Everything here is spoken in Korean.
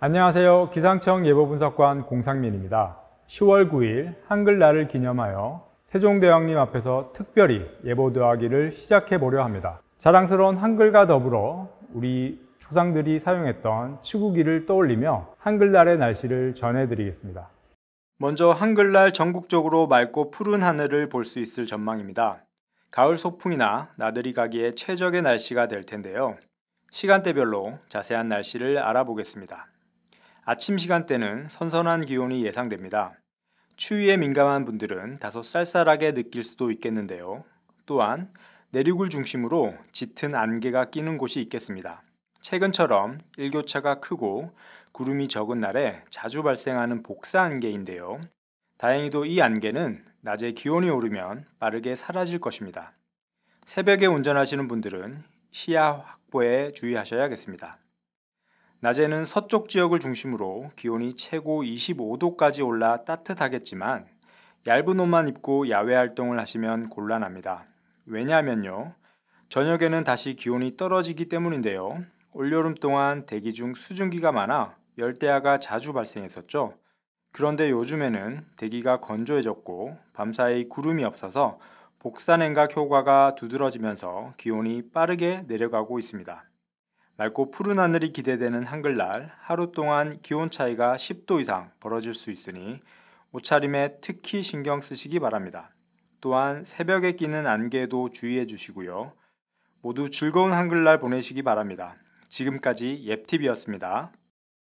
안녕하세요. 기상청 예보분석관 공상민입니다. 10월 9일 한글날을 기념하여 세종대왕님 앞에서 특별히 예보도하기를 시작해 보려 합니다. 자랑스러운 한글과 더불어 우리 조상들이 사용했던 치구기를 떠올리며 한글날의 날씨를 전해드리겠습니다. 먼저 한글날 전국적으로 맑고 푸른 하늘을 볼 수 있을 전망입니다. 가을 소풍이나 나들이 가기에 최적의 날씨가 될 텐데요. 시간대별로 자세한 날씨를 알아보겠습니다. 아침 시간대는 선선한 기온이 예상됩니다. 추위에 민감한 분들은 다소 쌀쌀하게 느낄 수도 있겠는데요. 또한 내륙을 중심으로 짙은 안개가 끼는 곳이 있겠습니다. 최근처럼 일교차가 크고 구름이 적은 날에 자주 발생하는 복사 안개인데요. 다행히도 이 안개는 낮에 기온이 오르면 빠르게 사라질 것입니다. 새벽에 운전하시는 분들은 시야 확보에 주의하셔야겠습니다. 낮에는 서쪽 지역을 중심으로 기온이 최고 25도까지 올라 따뜻하겠지만 얇은 옷만 입고 야외 활동을 하시면 곤란합니다. 왜냐하면요. 저녁에는 다시 기온이 떨어지기 때문인데요. 올여름 동안 대기 중 수증기가 많아 열대야가 자주 발생했었죠. 그런데 요즘에는 대기가 건조해졌고 밤사이 구름이 없어서 복사냉각 효과가 두드러지면서 기온이 빠르게 내려가고 있습니다. 맑고 푸른 하늘이 기대되는 한글날 하루 동안 기온 차이가 10도 이상 벌어질 수 있으니 옷차림에 특히 신경 쓰시기 바랍니다. 또한 새벽에 끼는 안개도 주의해 주시고요. 모두 즐거운 한글날 보내시기 바랍니다. 지금까지 옙TV였습니다.